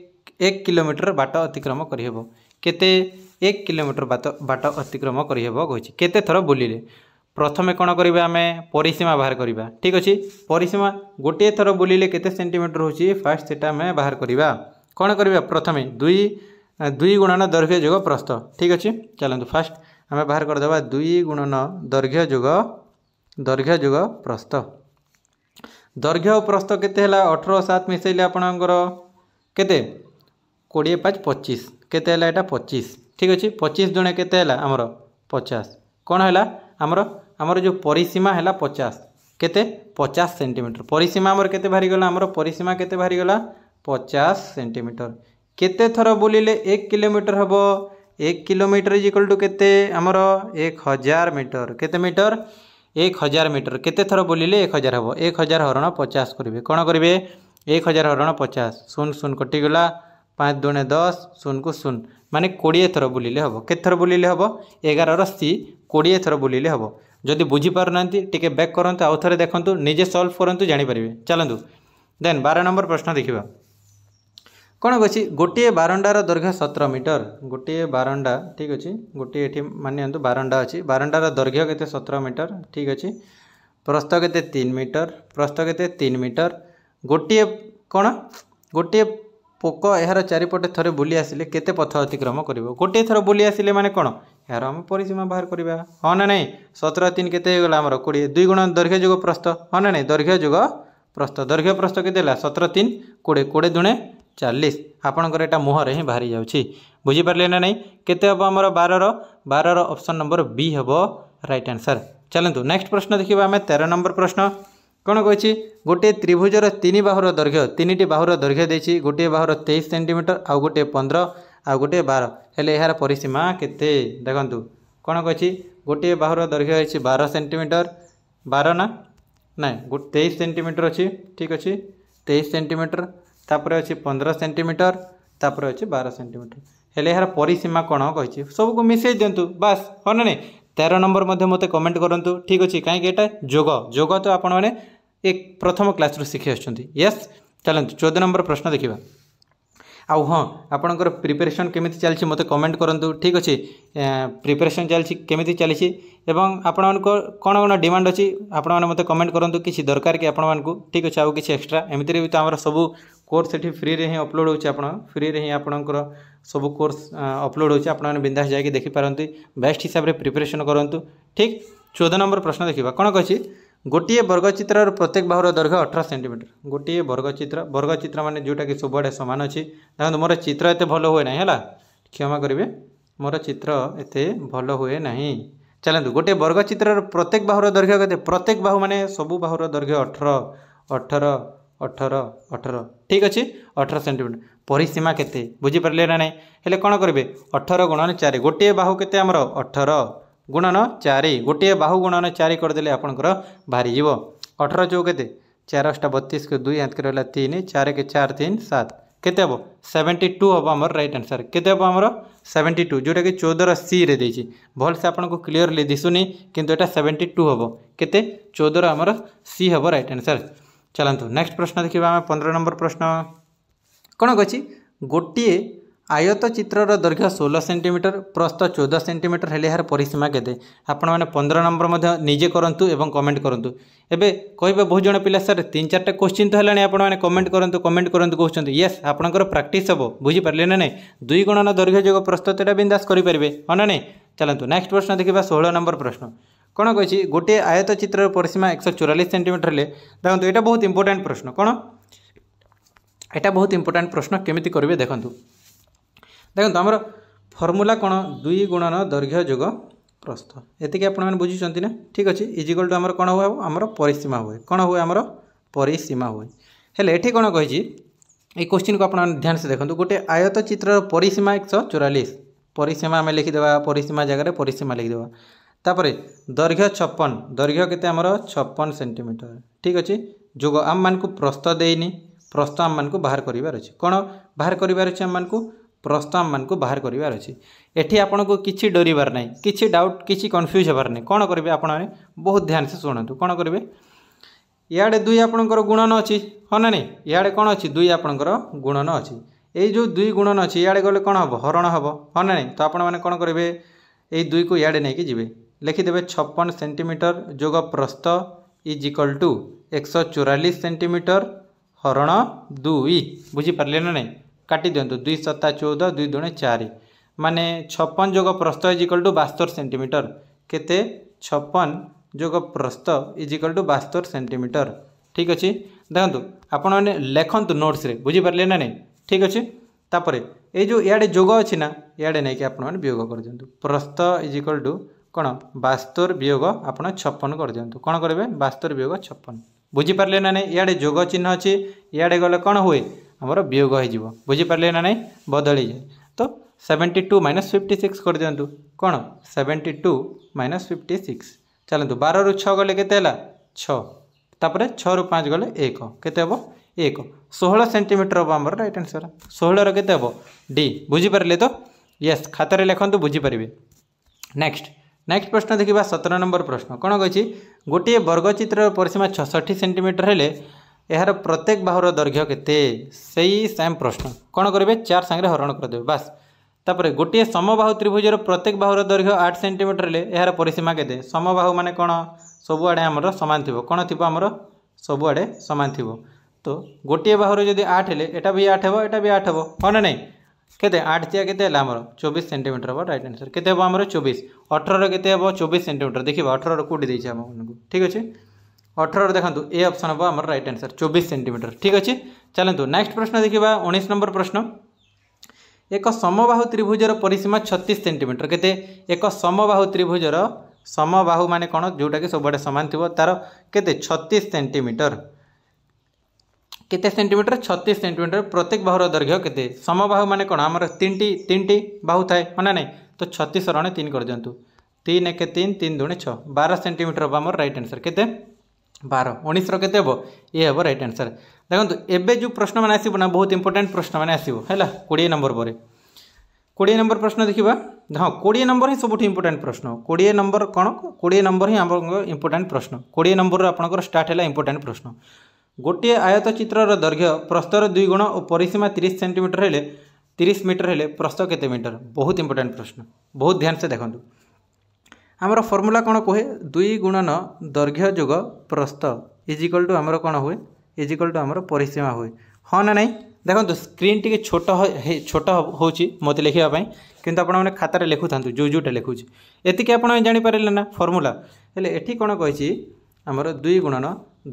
ଏକ କିଲୋମିଟର ବାଟ ଅତିକ୍ରମ କରିହେବ କେତେ एक किलोमीटर बाट बाट अतिक्रम କରିହେବ କହିଛି କେତେ ଥର ବୁଲିଲେ ପ୍ରଥମେ କ'ଣ କରିବା ଆମେ ପରିସୀମା ବାହାର କରିବା ଠିକ୍ ଅଛି ପରିସୀମା ଗୋଟିଏ ଥର ବୁଲିଲେ କେତେ ସେଣ୍ଟିମିଟର ହେଉଛି ଫାର୍ଷ୍ଟ ସେଇଟା ଆମେ ବାହାର କରିବା କ'ଣ କରିବା ପ୍ରଥମେ ଦୁଇ ଦୁଇ ଗୁଣନ ଦୈର୍ଘ୍ୟ ଯୋଗ ପ୍ରସ୍ଥ ଠିକ୍ ଅଛି ଚାଲନ୍ତୁ ଫାର୍ଷ୍ଟ ଆମେ ବାହାର କରିଦେବା ଦୁଇ ଗୁଣନ ଦୈର୍ଘ୍ୟ ଯୋଗ ଦୈର୍ଘ୍ୟ ଯୋଗ ପ୍ରସ୍ଥ ଦୈର୍ଘ୍ୟ ଓ ପ୍ରସ୍ଥ କେତେ ହେଲା ଅଠର ସାତ ମିଶାଇଲେ ଆପଣଙ୍କର କେତେ କୋଡ଼ିଏ ପାଞ୍ଚ ପଚିଶ କେତେ ହେଲା ଏଇଟା ପଚିଶ ঠিক ଅଛି ପଚିଶ ଜଣେ କେତେ ହେଲା ଆମର ପଚାଶ କ'ଣ ହେଲା ଆମର ଆମର ଯେଉଁ ପରିସୀମା ହେଲା ପଚାଶ କେତେ ପଚାଶ ସେଣ୍ଟିମିଟର ପରିସୀମା ଆମର କେତେ ବାହାରିଗଲା ଆମର ପରିସୀମା କେତେ ବାହାରିଗଲା ପଚାଶ ସେଣ୍ଟିମିଟର କେତେ ଥର ବୁଲିଲେ ଏକ କିଲୋମିଟର ହେବ ଏକ କିଲୋମିଟର ଇଜ୍ ଇକ୍ୱାଲ୍ ଟୁ କେତେ ଆମର ଏକ ହଜାର ମିଟର କେତେ ମିଟର ଏକ ହଜାର ମିଟର କେତେ ଥର ବୁଲିଲେ ଏକ ହଜାର ହେବ ଏକ ହଜାର ହରଣ ପଚାଶ କରିବେ କ'ଣ କରିବେ ଏକ ହଜାର ହରଣ ପଚାଶ ଶୂନ ଶୂନ କଟିଗଲା পাঁচ দুণে দশ শূন্যু শূন্য মানে কোড়িয়ে থর বুলিলে হব কেতর বুলিলে হব এগারর সি কোড়িয়ে থর বুলিলে হব যদি বুঝিপার না টিকে ব্যাক করতু আউ থরে দেখুন নিজে সলভ করতু জাঁপারে চালু দেন বার নম্বর প্রশ্ন দেখা କ'ଣ ଅଛି ଗୋଟିଏ ବାରଣ୍ଡାର ଦୈର୍ଘ୍ୟ ସତର ମିଟର ଗୋଟିଏ ବାରଣ୍ଡା ଠିକ୍ ଅଛି ଗୋଟିଏ ଏଠି ମାନିନିଅନ୍ତୁ ବାରଣ୍ଡା ଅଛି ବାରଣ୍ଡାର ଦୈର୍ଘ୍ୟ କେତେ ସତର ମିଟର ଠିକ୍ ଅଛି ପ୍ରସ୍ତ କେତେ ତିନି ମିଟର ପ୍ରସ୍ତ କେତେ ତିନି ମିଟର ଗୋଟିଏ କ'ଣ ଗୋଟିଏ ପୋକ ଏହାର ଚାରିପଟେ ଥରେ ବୁଲି ଆସିଲେ କେତେ ପଥ ଅତିକ୍ରମ କରିବ ଗୋଟିଏ ଥର ବୁଲି ଆସିଲେ ମାନେ କ'ଣ ଏହାର ଆମେ ପରିସୀମା ବାହାର କରିବା ହଁ ନା ନାହିଁ ସତର ତିନି କେତେ ହେଇଗଲା ଆମର କୋଡ଼ିଏ ଦୁଇ ଗୁଣ ଦୈର୍ଘ୍ୟ ଯୁଗ ପ୍ରସ୍ତ ହଁ ନା ନାହିଁ ଦୈର୍ଘ୍ୟ ଯୁଗ ପ୍ରସ୍ତ ଦୈର୍ଘ୍ୟ ପ୍ରସ୍ତ କେତେ ହେଲା ସତର ତିନି କୋଡ଼ିଏ କୋଡ଼ିଏ ଦୁଣେ ଚାଳିଶ ଆପଣଙ୍କର ଏଇଟା ମୁହଁରେ ହିଁ ବାହାରି ଯାଉଛି ବୁଝିପାରିଲେ ନା ନାହିଁ କେତେ ହେବ ଆମର ବାରର ବାରର ଅପସନ୍ ନମ୍ବର ବି ହେବ ରାଇଟ୍ ଆନ୍ସର୍ ଚାଲନ୍ତୁ ନେକ୍ସଟ ପ୍ରଶ୍ନ ଦେଖିବା ଆମେ ତେର ନମ୍ବର ପ୍ରଶ୍ନ कौन कही गोटे त्रिभुजर तीन बाहर दैर्घ्य तीन टी बाहर दैर्घ्य देती गोटे बाहर तेईस सेन्टीमिटर आउ गोटे पंद्रह आउ गोटे बार हेल्ले यार परिसीमा के देखु कौन कही गोटे बाहर दैर्घ्य है बार सेमिटर बार ना ना तेईस सेन्टीमिटर अच्छी ठीक अच्छे तेईस सेन्टीमिटर तापर अच्छे पंद्रह सेन्टीमिटर तापर अच्छे बार सेमिटर हेल्ले यार परिसीमा कौन कही सबको मिसई दिंतु बास हाँ ना नहीं তের নম্বর মধ্যে ମୋତେ କମେଣ୍ଟ କରନ୍ତୁ ଠିକ୍ ଅଛି କାହିଁକି ଏଇଟା ଯୋଗ ଯୋଗ ତ ଆପଣମାନେ ଏ ପ୍ରଥମ କ୍ଲାସ୍ରୁ ଶିଖି ଆସୁଛନ୍ତି ୟେସ୍ ଚାଲନ୍ତୁ ଚଉଦ ନମ୍ବର ପ୍ରଶ୍ନ ଦେଖିବା ଆଉ ହଁ ଆପଣଙ୍କର ପ୍ରିପାରେସନ୍ କେମିତି ଚାଲିଛି ମୋତେ କମେଣ୍ଟ କରନ୍ତୁ ଠିକ୍ ଅଛି ପ୍ରିପାରେସନ୍ ଚାଲିଛି କେମିତି ଚାଲିଛି ଏବଂ ଆପଣମାନଙ୍କ କ'ଣ କ'ଣ ଡିମାଣ୍ଡ ଅଛି ଆପଣମାନେ ମୋତେ କମେଣ୍ଟ କରନ୍ତୁ କିଛି ଦରକାର କି ଆପଣମାନଙ୍କୁ ଠିକ୍ ଅଛି ଆଉ କିଛି ଏକ୍ସଟ୍ରା ଏମିତିରେ ବି ତ ଆମର ସବୁ कोर्स ये फ्री रे अपलोड हो फ्री ही आप सब कोर्स अपलोड होने बिंदा जाकि देखिपारती बेस्ट हिसाब से प्रिपेरेसन करूँ ठीक चौदह नंबर प्रश्न देखा कौन कह गोटे बर्गचित्र प्रत्येक बाहर दर्घ अठर सेमिटर गोटे बर्गचित्र वर्गचित्र मान जोटा कि सबुआ सामान अच्छी देखते मोर चित्र एत भल हुए ना है क्षमा करेंगे मोर चित्र एत भल हुए ना चलत गोटे बर्गचित्र प्रत्येक बाहर दैर्घ्य प्रत्येक बाहू मान सब बाहर दैर्घ्य अठर अठर ଅଠର ଅଠର ଠିକ୍ ଅଛି ଅଠର ସେଣ୍ଟିମିଟର ପରିସୀମା କେତେ ବୁଝିପାରିଲେ ନା ନାହିଁ ହେଲେ କ'ଣ କରିବେ ଅଠର ଗୁଣନ ଚାରି ଗୋଟିଏ ବାହୁ କେତେ ଆମର ଅଠର ଗୁଣନ ଚାରି ଗୋଟିଏ ବାହୁ ଗୁଣନ ଚାରି କରିଦେଲେ ଆପଣଙ୍କର ବାହାରିଯିବ ଅଠର ଚଉ କେତେ ଚାରଶଟା ବତିଶକୁ ଦୁଇ ହାତକି ରହିଲା ତିନି ଚାରିକି ଚାରି ତିନି ସାତ କେତେ ହେବ ସେଭେଣ୍ଟି ଟୁ ହେବ ଆମର ରାଇଟ୍ ଆନ୍ସର୍ କେତେ ହେବ ଆମର ସେଭେଣ୍ଟି ଟୁ ଯେଉଁଟାକି ଚଉଦର ସିରେ ଦେଇଛି ଭଲସେ ଆପଣଙ୍କୁ କ୍ଲିଅରଲି ଦିଶୁନି କିନ୍ତୁ ଏଇଟା ସେଭେଣ୍ଟି ଟୁ ହେବ କେତେ ଚଉଦର ଆମର ସି ହେବ ରାଇଟ୍ ଆନ୍ସର୍ ଚାଲନ୍ତୁ ନେକ୍ସଟ ପ୍ରଶ୍ନ ଦେଖିବା ଆମେ ପନ୍ଦର ନମ୍ବର ପ୍ରଶ୍ନ କ'ଣ କହିଛି ଗୋଟିଏ ଆୟତ ଚିତ୍ରର ଦୈର୍ଘ୍ୟ ଷୋହଳ ସେଣ୍ଟିମିଟର ପ୍ରସ୍ତ ଚଉଦ ସେଣ୍ଟିମିଟର ହେଲେ ଏହାର ପରିସୀମା କେତେ ଆପଣମାନେ ପନ୍ଦର ନମ୍ବର ମଧ୍ୟ ନିଜେ କରନ୍ତୁ ଏବଂ କମେଣ୍ଟ କରନ୍ତୁ ଏବେ କହିବେ ବହୁତ ଜଣ ପିଲା ସାର୍ ତିନି ଚାରିଟା କୋଶ୍ଚିନ୍ ତ ହେଲାଣି ଆପଣମାନେ କମେଣ୍ଟ କରନ୍ତୁ କମେଣ୍ଟ କରନ୍ତୁ କହୁଛନ୍ତି ୟେସ୍ ଆପଣଙ୍କର ପ୍ରାକ୍ଟିସ୍ ହେବ ବୁଝିପାରିଲେ ନା ନାହିଁ ଦୁଇ ଗଣନ ଦୈର୍ଘ୍ୟ ଯୋଗ ପ୍ରସ୍ତୁତଟା ବିନ୍ଦାସ କରିପାରିବେ ହଁ ନା ନାହିଁ ଚାଲନ୍ତୁ ନେକ୍ସଟ ପ୍ରଶ୍ନ ଦେଖିବା ଷୋହଳ ନମ୍ବର ପ୍ରଶ୍ନ କ'ଣ କହିଛି ଗୋଟିଏ ଆୟତ ଚିତ୍ରର ପରିସୀମା ଏକଶହ ଚଉରାଳିଶ ସେଣ୍ଟିମିଟର ହେଲେ ଦେଖନ୍ତୁ ଏଇଟା ବହୁତ ଇମ୍ପୋର୍ଟାଣ୍ଟ ପ୍ରଶ୍ନ କ'ଣ ଏଇଟା ବହୁତ ଇମ୍ପୋର୍ଟାଣ୍ଟ ପ୍ରଶ୍ନ କେମିତି କରିବେ ଦେଖନ୍ତୁ ଦେଖନ୍ତୁ ଆମର ଫର୍ମୁଲା କ'ଣ ଦୁଇ ଗୁଣନ ଦୈର୍ଘ୍ୟ ଯୋଗ ପ୍ରସ୍ଥ ଏତିକି ଆପଣମାନେ ବୁଝିଛନ୍ତି ନା ଠିକ୍ ଅଛି ଇଜିକଲ୍ ଟୁ ଆମର କ'ଣ ହୁଏ ଆମର ପରିସୀମା ହୁଏ କ'ଣ ହୁଏ ଆମର ପରିସୀମା ହୁଏ ହେଲେ ଏଠି କ'ଣ କହିଛି এই কোশ্চিনকে আপনার ধ্যানসে দেখুন গোটে আয়ত চিত্রর পরিসীমা একশো চৌরাশ পরিসীমা আমি লিখিদেবা পরিসীমা জায়গায় পরিসীমা লিখিদেবা ତାପରେ ଦୈର୍ଘ୍ୟ ଛପନ ଦୈର୍ଘ୍ୟ କେତେ ଆମର ଛପନ ସେଣ୍ଟିମିଟର ଠିକ୍ ଅଛି ଯୋଗ ଆମମାନଙ୍କୁ ପ୍ରସ୍ତ ଦେଇନି ପ୍ରସ୍ତ ଆମମାନଙ୍କୁ ବାହାର କରିବାର ଅଛି କ'ଣ ବାହାର କରିବାର ଅଛି ଆମମାନଙ୍କୁ ପ୍ରସ୍ତ ଆମମାନଙ୍କୁ ବାହାର କରିବାର ଅଛି ଏଠି ଆପଣଙ୍କୁ କିଛି ଡରିବାର ନାହିଁ କିଛି ଡାଉଟ୍ କିଛି କନଫ୍ୟୁଜ୍ ହେବାର ନାହିଁ କ'ଣ କରିବେ ଆପଣମାନେ ବହୁତ ଧ୍ୟାନସେ ଶୁଣନ୍ତୁ କ'ଣ କରିବେ ଇଆଡ଼େ ଦୁଇ ଆପଣଙ୍କର ଗୁଣନ ଅଛି ହଁ ନା ନାହିଁ ଇଆଡ଼େ କ'ଣ ଅଛି ଦୁଇ ଆପଣଙ୍କର ଗୁଣନ ଅଛି ଏଇ ଯେଉଁ ଦୁଇ ଗୁଣନ ଅଛି ଇଆଡ଼େ ଗଲେ କ'ଣ ହେବ ହରଣ ହେବ ହଁ ନା ନାହିଁ ତ ଆପଣମାନେ କ'ଣ କରିବେ ଏଇ ଦୁଇକୁ ଇଆଡ଼େ ନେଇକି ଯିବେ लिखिदेवे छप्पन सेंटीमीटर जोग प्रस्थ इज इक्वल टू एक सौ चौरालीस सेंटीमीटर हरण दुई बुझीपारे ना ना काटि दिंतु दुई सत्ता चौदह दुई दुणे चार माने छपन जोग प्रस्थ इज इक्वल टू बास्तर सेंटीमीटर केते छपन जोग प्रस्थ इज इक्वल टू बास्तर सेंटीमीटर ठीक अच्छे देखु आपण मैंने लेखु नोट्स बुझीपारे ना ना ठीक अच्छे तापर ये जो इे जोग अच्छी ना इे नहीं कि आपण मैंने वियोग कर दिखाँ प्रस्थ इज इक्वल टू କ'ଣ ବାସ୍ତୋର ବିୟୋଗ ଆପଣ ଛପନ କରିଦିଅନ୍ତୁ କ'ଣ କରିବେ ବାସ୍ତୋର ବିୟୋଗ ଛପନ ବୁଝିପାରିଲେ ନା ନାହିଁ ଇଆଡ଼େ ଯୋଗ ଚିହ୍ନ ଅଛି ଇଆଡ଼େ ଗଲେ କ'ଣ ହୁଏ ଆମର ବିୟୋଗ ହୋଇଯିବ ବୁଝିପାରିଲେ ନା ନାହିଁ ବଦଳିଯାଏ ତ seventy two minus fifty six କରିଦିଅନ୍ତୁ କ'ଣ seventy two minus fifty six ଚାଲନ୍ତୁ ବାରରୁ ଛଅ ଗଲେ କେତେ ହେଲା ଛଅ ତାପରେ ଛଅରୁ ପାଞ୍ଚ ଗଲେ ଏକ କେତେ ହେବ ଏକ ଷୋହଳ ସେଣ୍ଟିମିଟର ହେବ ଆମର ରାଇଟ୍ ଆନ୍ସର୍ ଷୋହଳର କେତେ ହେବ ଡି ବୁଝିପାରିଲେ ତ ୟେସ୍ ଖାତାରେ ଲେଖନ୍ତୁ ବୁଝିପାରିବେ ନେକ୍ସଟ ନେକ୍ସଟ ପ୍ରଶ୍ନ ଦେଖିବା ସତର ନମ୍ବର ପ୍ରଶ୍ନ କ'ଣ କହିଛି ଗୋଟିଏ ବର୍ଗଚିତ୍ରର ପରିସୀମା ଛଅଷଠି ସେଣ୍ଟିମିଟର ହେଲେ ଏହାର ପ୍ରତ୍ୟେକ ବାହୁର ଦୈର୍ଘ୍ୟ କେତେ ସେଇ ସେମ୍ ପ୍ରଶ୍ନ କ'ଣ କରିବେ ଚାର ସାଙ୍ଗରେ ହରଣ କରିଦେବେ ବାସ୍ ତାପରେ ଗୋଟିଏ ସମବାହୁ ତ୍ରିଭୁଜର ପ୍ରତ୍ୟେକ ବାହୁର ଦୈର୍ଘ୍ୟ ଆଠ ସେଣ୍ଟିମିଟର ହେଲେ ଏହାର ପରିସୀମା କେତେ ସମବାହୁ ମାନେ କ'ଣ ସବୁଆଡ଼େ ଆମର ସମାନ ଥିବ କ'ଣ ଥିବ ଆମର ସବୁଆଡ଼େ ସମାନ ଥିବ ତ ଗୋଟିଏ ବାହୁର ଯଦି ଆଠ ହେଲେ ଏଇଟା ବି ଆଠ ହେବ ଏଇଟା ବି ଆଠ ହେବ ହଁ ନା ନାହିଁ କେତେ ଆଠ ତିଆ କେତେ ହେଲା ଆମର ଚବିଶ ସେଣ୍ଟିମିଟର ହେବ ରାଇଟ୍ ଆନ୍ସର କେତେ ହେବ ଆମର ଚବିଶ ଅଠରର କେତେ ହେବ ଚବିଶ ସେଣ୍ଟିମିଟର ଦେଖିବ ଅଠରର କୋଡ଼ି ଦେଇଛି ଆମମାନଙ୍କୁ ଠିକ୍ ଅଛି ଅଠରର ଦେଖନ୍ତୁ ଏ ଅପସନ୍ ହେବ ଆମର ରାଇଟ୍ ଆନ୍ସର ଚବିଶ ସେଣ୍ଟିମିଟର ଠିକ୍ ଅଛି ଚାଲନ୍ତୁ ନେକ୍ସଟ ପ୍ରଶ୍ନ ଦେଖିବା ଉଣେଇଶ ନମ୍ବର ପ୍ରଶ୍ନ ଏକ ସମବାହୁ ତ୍ରିଭୁଜର ପରିସୀମା ଛତିଶ ସେଣ୍ଟିମିଟର କେତେ ଏକ ସମବାହୁ ତ୍ରିଭୁଜର ସମବାହୁ ମାନେ କ'ଣ ଯେଉଁଟାକି ସବୁଆଡ଼େ ସମାନ ଥିବ ତା'ର କେତେ ଛତିଶ ସେଣ୍ଟିମିଟର কেতে সেটিমিটর ছত্রিশ সেটিমিটর প্রত্যেক বাহুর দৈর্ঘ্য কেতে সমবাহু মানে কোণ আমার তিনটি তিনটি বাহু থাকে মানে নাই তো ছত্রিশ রণে তিন করে দিও তিন একে তিন তিন দুণে ছ বার সেটিমিটর হব আমার রাইট আনসর কেতে ବାର ଉଣେଇଶର କେତେ ହେବ ଇଏ ହେବ ରାଇଟ୍ ଆନ୍ସର୍ ଦେଖନ୍ତୁ ଏବେ ଯେଉଁ ପ୍ରଶ୍ନମାନେ ଆସିବ ନା ବହୁତ ଇମ୍ପୋର୍ଟାଣ୍ଟ ପ୍ରଶ୍ନମାନେ ଆସିବ ହେଲା କୋଡ଼ିଏ ନମ୍ବର ପରେ କୋଡ଼ିଏ ନମ୍ବର ପ୍ରଶ୍ନ ଦେଖିବା ହଁ କୋଡ଼ିଏ ନମ୍ବର ହିଁ ସବୁଠୁ ଇମ୍ପୋର୍ଟାଣ୍ଟ ପ୍ରଶ୍ନ କୋଡ଼ିଏ ନମ୍ବର କ'ଣ କୋଡ଼ିଏ ନମ୍ବର ହିଁ ଆମର ଇମ୍ପୋର୍ଟାଣ୍ଟ ପ୍ରଶ୍ନ କୋଡ଼ିଏ ନମ୍ବରରୁ ଆପଣଙ୍କର ଷ୍ଟାର୍ଟ ହେଲା ଇମ୍ପୋର୍ଟାଣ୍ଟ ପ୍ରଶ୍ନ ଗୋଟିଏ ଆୟତ ଚିତ୍ରର ଦୈର୍ଘ୍ୟ ପ୍ରସ୍ତର ଦୁଇ ଗୁଣ ଓ ପରିସୀମା ତିରିଶ ସେଣ୍ଟିମିଟର ହେଲେ ତିରିଶ ମିଟର ହେଲେ ପ୍ରସ୍ତ କେତେ ମିଟର ବହୁତ ଇମ୍ପୋର୍ଟାଣ୍ଟ ପ୍ରଶ୍ନ ବହୁତ ଧ୍ୟାନସେ ଦେଖନ୍ତୁ ଆମର ଫର୍ମୁଲା କ'ଣ କୁହେ ଦୁଇ ଗୁଣନ ଦୈର୍ଘ୍ୟ ଯୋଗ ପ୍ରସ୍ତ ଇଜିକଲ୍ ଟୁ ଆମର କ'ଣ ହୁଏ ଇଜିକଲ୍ ଟୁ ଆମର ପରିସୀମା ହୁଏ ହଁ ନା ନାହିଁ ଦେଖନ୍ତୁ ସ୍କ୍ରିନ୍ ଟିକେ ଛୋଟ ଛୋଟ ହେଉଛି ମୋତେ ଲେଖିବା ପାଇଁ କିନ୍ତୁ ଆପଣମାନେ ଖାତାରେ ଲେଖୁଥାନ୍ତୁ ଯେଉଁ ଯେଉଁଟା ଲେଖୁଛି ଏତିକି ଆପଣ ଜାଣିପାରିଲେ ନା ଫର୍ମୁଲା ହେଲେ ଏଠି କ'ଣ କହିଛି आमर दुई गुणन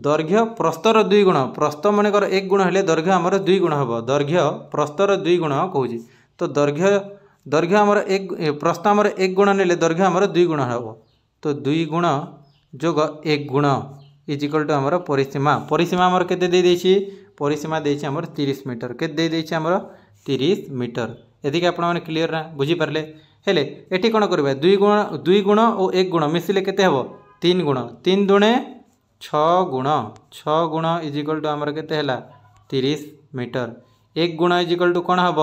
दर्घ्य प्रस्तर दुई गुण प्रस्त मनकर एक गुण हेल्ले दर्घ्य आमर दुई गुण हम दर्घ्य प्रस्तर दुई गुण कौच तो दर्घ्य दर्घ्य आम एक प्रस्त आम एक गुण ने दर्घ्य आम दुई गुण हम तो दुई गुण जो एक गुण इजिकल टू आमर परिसीमा परिसीमा आमर के परिसीमा देर तीस मीटर केमर तीस मीटर यदि आप क्लीयर ना बुझीपारे ये कौन करवा दुई गुण दुई गुण और एक गुण मिसले के तीन गुण तीन दुणे छ गुण छ गुण इजिकल टू आमर के तीस मीटर एक गुण इजिकल टू कौन हम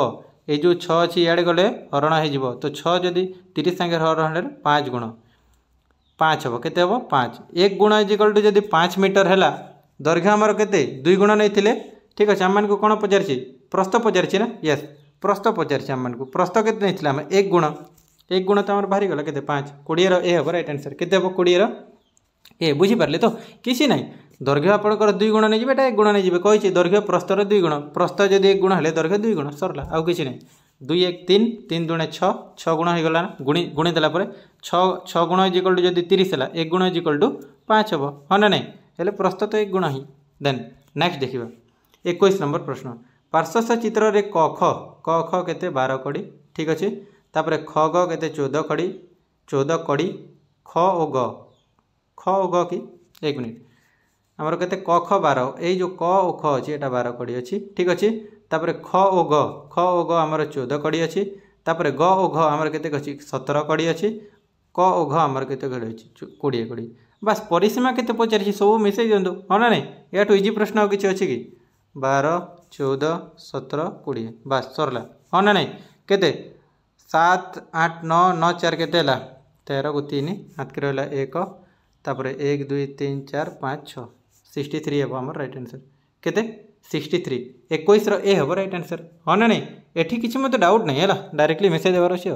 ये जो छ अच्छी गले हरण हो तो छि तीस सांगे हरण पाँच गुण पाँच हम के हम पाँच एक गुण इजिकल टू जब पाँच मीटर है दैर्घ्य आमर के दुई गुण नहीं ठीक अच्छे आम कौन पचार प्रस्त पचार ना ये प्रस्त पचार प्रस्त के एक गुण एक गुण तो आम बाहरी गला के पाँच कोड़ीर ए हम रईट आनसर के कोड़ीर ए बुझीपारे तो किसी ना দৈর্ঘ্য আপনার দুই গুণ নিয়ে যাবে এটা এক গুণ নিয়ে যাবে কী দৈর্ঘ্য প্রস্তর দুই গুণ প্রস্ত যদি এক গুণ হলে দৈর্ঘ্য দুই গুণ সরলা আউ কিছু না দুই এক তিন তিন দুণে ছ ছ গুণ হয়ে গলা গুণি গুণি দেলাপরে ছ ছ গুণ ইজ ইকল টু যদি তিরিশ হল এক গুণ ইজ ইকল টু পাঁচ হব হ্যাঁ না নাই হলে প্রস্ত তো এক গুণ হি দেন নেক্সট দেখবা একুশ নম্বর প্রশ্ন পার্শ্বস্থ চিত্রের ক খ ক খ কেতে বার কড়ি ঠিক আছে ତାପରେ ଖ ଗ କେତେ ଚଉଦ କଡ଼ି ଚଉଦ କଡ଼ି ଖ ଓ ଗ ଖ ଓ ଗ କି ଏକ ମିନିଟ୍ ଆମର କେତେ କ ଖ ବାର ଏଇ ଯେଉଁ କ ଓ ଖ ଅଛି ଏଇଟା ବାର କଡ଼ି ଅଛି ଠିକ୍ ଅଛି ତାପରେ ଖ ଓ ଗ ଖ ଓ ଗ ଆମର ଚଉଦ କଡ଼ି ଅଛି ତାପରେ ଗ ଓ ଘ ଆମର କେତେ ଅଛି ସତର କଡ଼ି ଅଛି କ ଓ ଘ ଆମର କେତେ କଡ଼ି ଅଛି କୋଡ଼ିଏ କଡ଼ି ବାସ୍ ପରିସୀମା କେତେ ପଚାରିଛି ସବୁ ମିଶାଇ ଦିଅନ୍ତୁ ହଁ ନା ନାହିଁ ଏହାଠୁ ଇଜି ପ୍ରଶ୍ନ ଆଉ କିଛି ଅଛି କି ବାର ଚଉଦ ସତର କୋଡ଼ିଏ ବାସ୍ ସରିଲା ହଁ ନା ନାହିଁ କେତେ सात आठ नौ नौ चार के तेरह तेरह को तीन हाथ के रहा एक तापर एक दुई तीन चार पाँच छ सिक्सटी थ्री हे आम रईट आनसर के सिक्सटी थ्री एक ए हम रईट आनसर हाँ ना नहीं किसी मतलब डाउट नहीं है डायरेक्टली मेसेज देवर अच्छे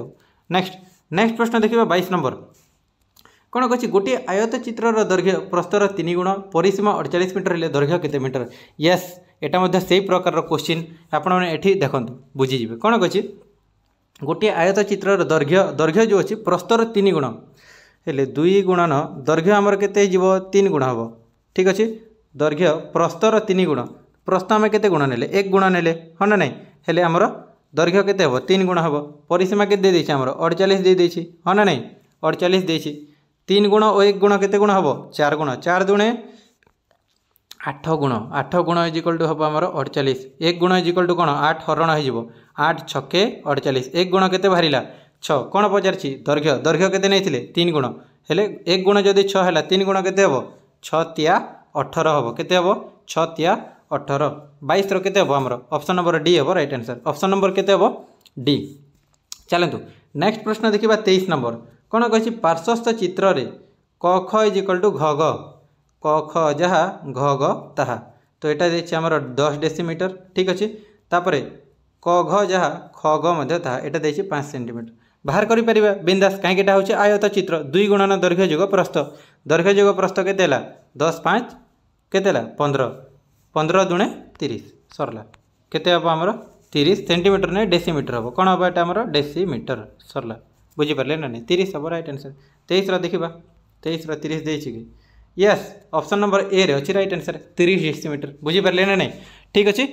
नेक्स्ट नेक्स्ट प्रश्न देखिए बैस नंबर कौन कह गोटे आयत चित्र दैर्घ्य प्रस्तर तीन गुण परिसीमा अड़चाश मीटर हेल्ले दैर्घ्य के मीटर यस एटा से प्रकार क्वेश्चन आपठी देखते बुझीजे कौन कह ଗୋଟିଏ ଆୟତ ଚିତ୍ରର ଦୈର୍ଘ୍ୟ ଦୈର୍ଘ୍ୟ ଯେଉଁ ଅଛି ପ୍ରସ୍ତର ତିନି ଗୁଣ ହେଲେ ଦୁଇ ଗୁଣନ ଦୈର୍ଘ୍ୟ ଆମର କେତେ ହେଇଯିବ ତିନି ଗୁଣ ହେବ ଠିକ୍ ଅଛି ଦୈର୍ଘ୍ୟ ପ୍ରସ୍ତର ତିନି ଗୁଣ ପ୍ରସ୍ତ ଆମେ କେତେ ଗୁଣ ନେଲେ ଏକ ଗୁଣ ନେଲେ ହଁ ନା ନାହିଁ ହେଲେ ଆମର ଦୈର୍ଘ୍ୟ କେତେ ହେବ ତିନି ଗୁଣ ହେବ ପରିସୀମା କେତେ ଦେଇଦେଇଛି ଆମର ଅଡ଼ଚାଳିଶ ଦେଇଦେଇଛି ହଁ ନା ନାହିଁ ଅଡ଼ଚାଳିଶ ଦେଇଛି ତିନି ଗୁଣ ଓ ଏକ ଗୁଣ କେତେ ଗୁଣ ହେବ ଚାର ଗୁଣ ଚାରି ଗୁଣେ ଆଠ ଗୁଣ ଆଠ ଗୁଣ ଇଜିକଲ୍ ଟୁ ହେବ ଆମର ଅଡ଼ଚାଳିଶ ଏକ ଗୁଣ ଇଜିକଲ୍ ଟୁ କ'ଣ ଆଠ ହରଣ ହେଇଯିବ आठ छके अड़चाश एक गुण के बाहर छ कौन पचार दर्घ्य दर्घ्य के तीन गुण हेले एक गुण जदि छाला तीन गुण के छिया अठर हम के छिया अठर बैस रत रमर अप्सन नंबर डी हे रईट आंसर अप्सन नंबर के चलतु नेक्स्ट प्रश्न देखा तेईस नंबर कौन कह पार्श्वस्थ चित्र क ख इज इक्वाल टू घ घ ख जहा घ घ ताहा तो यहाँ देखिए आमर दस डेसीमीटर ठीक अच्छे तापर कघ जहाँ खग यहाँ देखिए पाँच सेमिटर बाहर करपर बिंदास कहीं हूँ आयत चित्र दुई गुणन दैर्घ्य जुग प्रस्त दैर्घ्य जुग प्रस्त के दस पाँच के पंद्रह पंद्रह दुणे तीस सरला केत आम तीस सेमिटर ना डेसीमिटर हे कौन हम यहाँ डेसीमिटर सरला बुझिपारे ना नहीं तीस हम रईट आंसर तेईस देखा तेईस तीस दे यस ऑप्शन नंबर ए रे अच्छी रईट आंसर तीस डेसीमिटर बुझिपारे ना नहीं ठीक अच्छे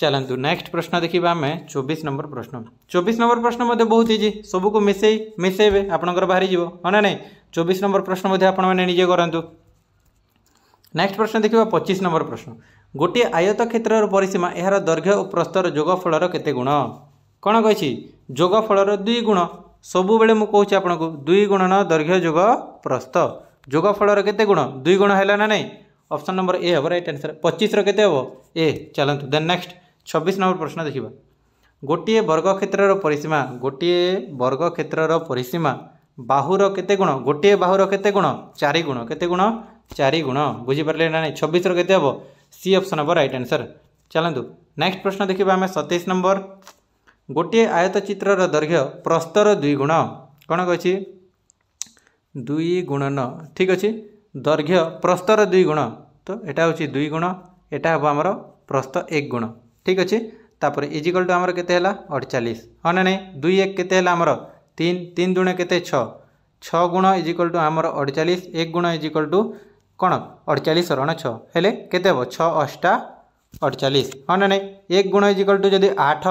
चलतु नेक्स्ट प्रश्न देखा आम चौबीस नंबर प्रश्न चौबीस नंबर प्रश्न बहुत ही सबको मिसे मिसेबे आपणकर बाहरी जी हाँ ना चौबीस नंबर प्रश्न आपजे करूँ नेक्स्ट प्रश्न देखिए पचीस नंबर प्रश्न गोटे आयत क्षेत्र परिसीमा यार दैर्घ्य और प्रस्तर जोगफल के गुण कौन कही जोगफल दुई गुण सब बेले मुझे आपन को दुई गुण न दैर्घ्य जोग प्रस्त जोगफल के गुण दुई गुण है ना नहीं ऑप्शन नंबर ए हम रईट आंसर पचिश्र के चलत देन नेक्स्ट ଛବିଶ ନମ୍ବର ପ୍ରଶ୍ନ ଦେଖିବା ଗୋଟିଏ ବର୍ଗକ୍ଷେତ୍ରର ପରିସୀମା ଗୋଟିଏ ବର୍ଗକ୍ଷେତ୍ରର ପରିସୀମା ବାହୁର କେତେ ଗୁଣ ଗୋଟିଏ ବାହୁର କେତେ ଗୁଣ ଚାରି ଗୁଣ କେତେ ଗୁଣ ଚାରି ଗୁଣ ବୁଝିପାରିଲେ ନା ନାହିଁ ଛବିଶର କେତେ ହେବ ସି ଅପ୍ସନ୍ ହେବ ରାଇଟ୍ ଆନ୍ସର୍ ଚାଲନ୍ତୁ ନେକ୍ସଟ ପ୍ରଶ୍ନ ଦେଖିବା ଆମେ ସତେଇଶ ନମ୍ବର ଗୋଟିଏ ଆୟତ ଚିତ୍ରର ଦୈର୍ଘ୍ୟ ପ୍ରସ୍ତର ଦୁଇ ଗୁଣ କ'ଣ କହିଛି ଦୁଇ ଗୁଣ ନ ଠିକ୍ ଅଛି ଦୈର୍ଘ୍ୟ ପ୍ରସ୍ତର ଦୁଇ ଗୁଣ ତ ଏଇଟା ହେଉଛି ଦୁଇ ଗୁଣ ଏଇଟା ହେବ ଆମର ପ୍ରସ୍ତ ଏକ ଗୁଣ ঠিক ଅଛି ତାପରେ ଇଜିକାଲ୍ ଟୁ ଆମର କେତେ ହେଲା ଅଠଚାଳିଶ ହଁ ନା ନାହିଁ ଦୁଇ ଏକ କେତେ ହେଲା ଆମର ତିନି ତିନି ଦୁଣେ କେତେ ଛଅ ଛଅ ଗୁଣ ଇଜିକାଲ୍ ଟୁ ଆମର ଅଠଚାଳିଶ ଏକ ଗୁଣ ଇଜିକାଲ୍ ଟୁ କ'ଣ ଅଠଚାଳିଶ ରଣ ଛଅ ହେଲେ କେତେ ହେବ ଛଅ ଅଷ୍ଟା ଅଠଚାଳିଶ ହଁ ନା ନାହିଁ ଏକ ଗୁଣ ଇଜିକାଲ୍ ଟୁ ଯଦି ଆଠ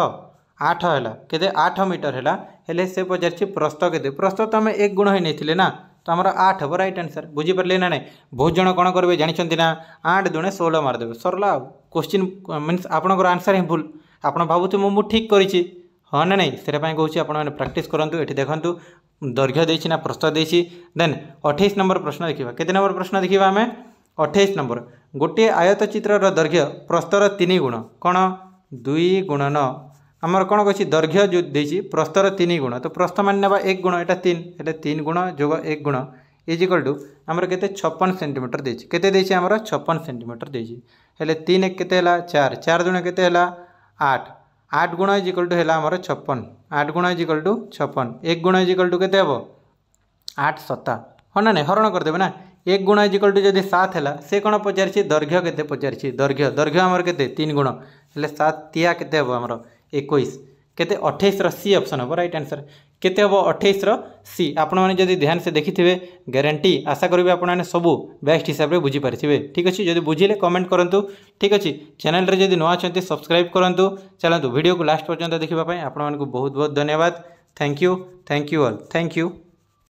ଆଠ ହେଲା କେତେ ଆଠ ମିଟର ହେଲା ହେଲେ ସେ ପଚାରିଛି ପ୍ରସ୍ତ କେତେ ପ୍ରସ୍ତ ତ ଆମେ ଏକ ଗୁଣ ହିଁ ନେଇଥିଲେ ନା तो आम आठ हम रईट आनसर बुझीपारे ना ना बहुत जन कौन करेंगे जानते ना आठ दुणे षोल मारिदेवे सरला क्वेश्चन मीनस आपंकर आंसर हिं भूल आप भावुचे मुझे ठीक कर हाँ ना नहीं से कहे आप प्राक्ट करूँ ये देखूँ दैर्घ्य देना प्रस्ताव दे देन अठाई नंबर प्रश्न देखा के नंबर प्रश्न देखा आम अठाई नंबर गोटे चित्र दैर्घ्य प्रस्तर तीन गुण कौन दुई गुण न আমার কোণ কী দৈর্ঘ্য দিয়েছি প্রস্তর তিন গুণ তো প্রস্ত মানে নেবা এক গুণ এটা তিন এটা তিন গুণ যোগ এক গুণ ইজ ইকাল টু আমার কেতে ছপন সেটিমিটর দিয়েছি কেতে দিয়েছি আমার ছপন সেটিমিটর দিয়েছি হলে তিন এক কেতে হল চার চার দুণ কেতে হল আট আট গুণ ইজ ইকাল টু হল আমার ছপন আট গুণ ইজ ইকাল টু ছপন এক গুণ ইজ ইকাল টু কেতে হব আট সতা হ্যাঁ না হরণ করেদেবে না এক গুণ ইজ ইকাল টু যদি সাত হল সে কোণ পচারছি দৈর্ঘ্য কেতে পচারছি দৈর্ঘ্য দৈর্ঘ্য আমার কেতে তিন গুণ হলে সাত তিয়া কেতে হব আমার एक कैसे अठाईस री अप्सन हम रईट आंसर के अठाईस सी आपण मैंने ध्यान से देखि ग्यारंटी आशा करेंगे आपने सब बेस्ट हिसाब से बुझीपारे ठीक अच्छे जब बुझे कमेंट करूँ ठीक अच्छे चैनल जब नुआ अच्छा सब्सक्राइब करूँ चलो भिडियो को लास्ट पर्यटन देखापी आप बहुत बहुत धन्यवाद थैंक यू थैंक यू अल थैंक यू